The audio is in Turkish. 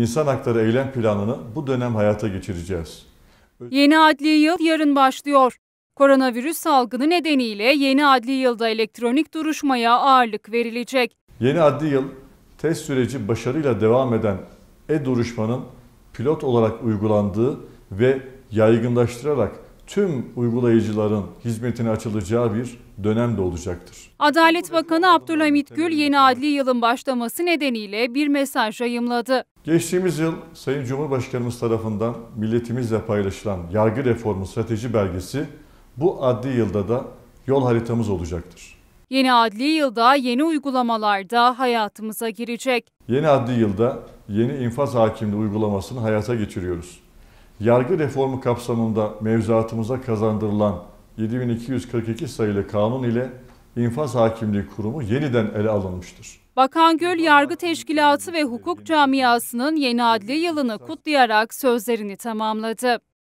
İnsan Hakları Eylem Planı'nı bu dönem hayata geçireceğiz. Yeni adli yıl yarın başlıyor. Koronavirüs salgını nedeniyle yeni adli yılda elektronik duruşmaya ağırlık verilecek. Yeni adli yıl test süreci başarıyla devam eden e-duruşmanın pilot olarak uygulandığı ve yaygınlaştırarak tüm uygulayıcıların hizmetine açılacağı bir dönem de olacaktır. Adalet Bakanı Abdülhamit Gül yeni adli yılın başlaması nedeniyle bir mesaj yayımladı. Geçtiğimiz yıl Sayın Cumhurbaşkanımız tarafından milletimizle paylaşılan yargı reformu strateji belgesi bu adli yılda da yol haritamız olacaktır. Yeni adli yılda yeni uygulamalar da hayatımıza girecek. Yeni adli yılda yeni infaz hakimliği uygulamasını hayata geçiriyoruz yargı reformu kapsamında mevzuatımıza kazandırılan 7242 sayılı kanun ile infaz hakimliği kurumu yeniden ele alınmıştır. Bakan Gül, yargı teşkilatı ve hukuk camiasının yeni adli yılını kutlayarak sözlerini tamamladı.